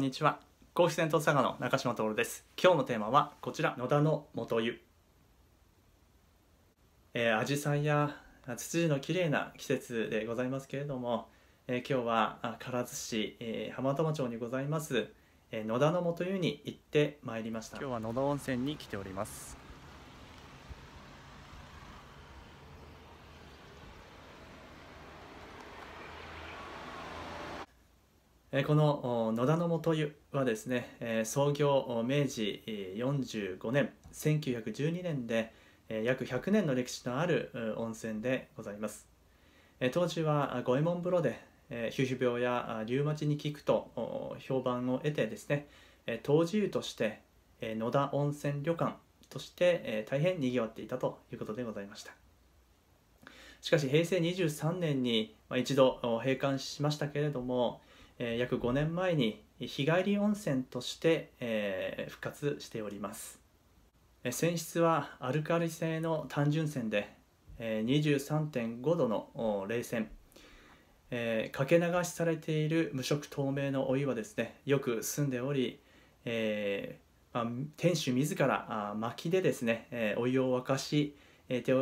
んにちは甲府戦闘佐賀の中島徹です今日のテーマはこちら野田の元湯えー、アジサイやツツジの綺麗な季節でございますけれども、えー、今日は唐津市、えー、浜玉町にございます、えー、野田の元湯に行ってまいりました今日は野田温泉に来ておりますこの野田の元湯はですね創業明治45年1912年で約100年の歴史のある温泉でございます当時は五右衛門風呂で皮膚病やリウマチに効くと評判を得てですね当時湯として野田温泉旅館として大変にぎわっていたということでございましたしかし平成23年に一度閉館しましたけれどもえ約5年前に日帰り温泉として、え復活しております、え泉質はアルカリ性の単純泉で、え23.5度の冷泉えー、かけ流しされている無色透明のお湯はですねよく澄んでおり、えーまあ、店主自らあ薪でですね、えー、お湯を沸かし、えー、て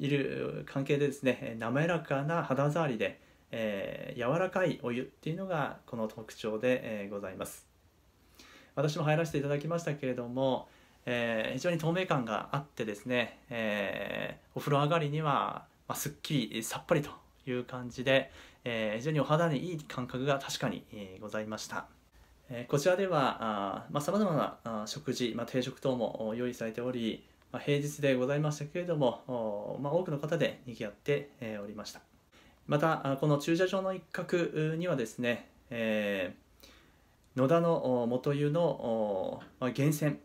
いる関係でですね滑らかな肌触りで、えー、柔らかいお湯っていうのがこの特徴で、えー、ございます私も入らせていただきましたけれども、えー、非常に透明感があってですね、えお風呂上がりには、まあ、すっきりさっぱりという感じで、え非常にお肌にいい感覚が確かに、えございましたこちらではさまざ、まあ、な食事、まあ、定食等も用意されており、まあ、平日でございましたけれども、まあ、多くの方で賑わっておりました。またこの駐車場の一角にはですね、えー、野田の元湯の源泉、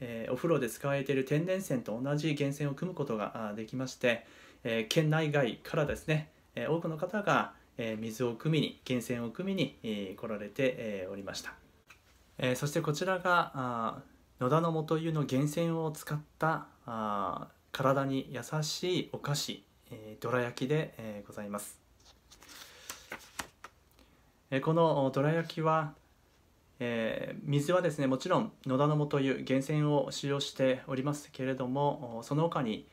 えー、お風呂で使われている天然泉と同じ源泉を組むことができまして、えー、県内外からですね、え多くの方が、え水を汲みに源泉を汲みに、え来られて、えおりました、えそしてこちらが野田の元湯の源泉を使ったあ体に優しいお菓子、えー、どら焼きで、えございますえこのどら焼きは、えー、水はですねもちろん野田のもという源泉を使用しておりますけれどもその他に、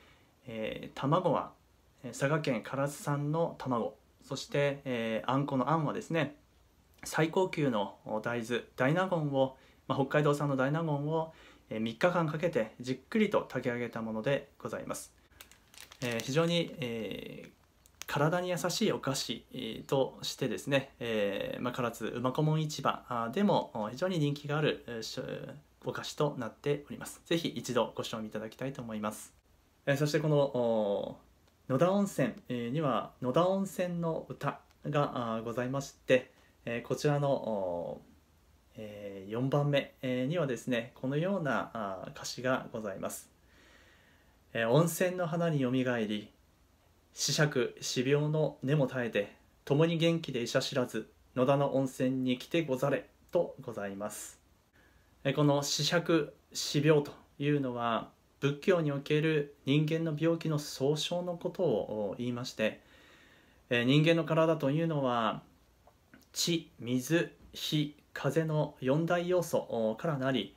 えー、卵は佐賀県唐津産の卵そして、えー、あんこのあんはですね最高級の大豆大納言を、まあ、北海道産の大納言を3日間かけてじっくりと炊き上げたものでございます、えー、非常に、えー、体に優しいお菓子としてですね、えーま唐津馬小門市場でも非常に人気があるお菓子となっております。ぜひ一度ご賞味いただきたいと思います。えー、そしてこの野田温泉には野田温泉の歌がございまして、えー、こちらのえー、4番目にはですねこのような歌詞がございます、えー、温泉の花によみがえり死尺死病の根も耐えて共に元気で医者知らず野田の温泉に来てござれとございますこの死尺死病というのは仏教における人間の病気の総称のことを言いまして人間の体というのは地水火風の4大要素からなり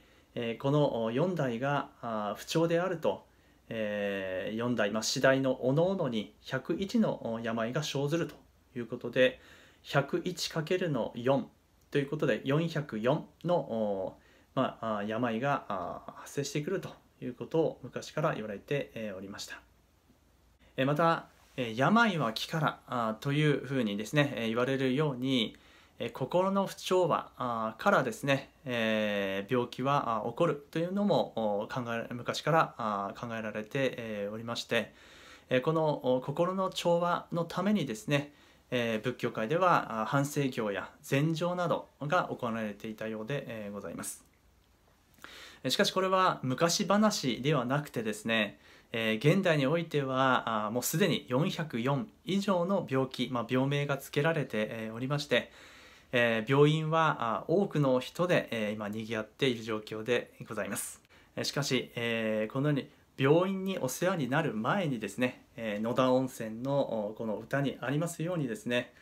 この4大が不調であるとえー、4代、まあ、次第のおのおのに101の病が生ずるということで 101× の4ということで404の、まあ、病が発生してくるということを昔から言われておりました。また病は気からというふうにですね言われるようにえ心の不調和からですね、え病気は起こるというのも考え昔から考えられておりまして、えこの心の調和のためにですね、え仏教界では反省行や禅定などが行われていたようでございます。しかしこれは昔話ではなくてですね、え現代においてはもうすでに404以上の病気、まあ、病名がつけられておりまして、えー、病院は多くの人で、えー、今賑わっている状況でございます。しかし、えー、このように病院にお世話になる前にですね、え野田温泉のこの歌にありますようにですね、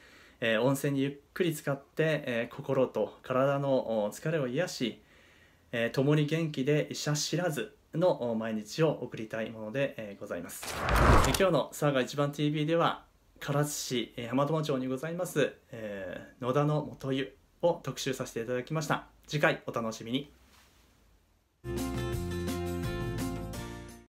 え温泉にゆっくり使って、え心と体の疲れを癒し、え共に元気で医者知らずの毎日を送りたいもので、えございます。今日の「佐賀一番 TV」では唐津市浜友町にございます、えー、野田の元湯を特集させていただきました次回お楽しみに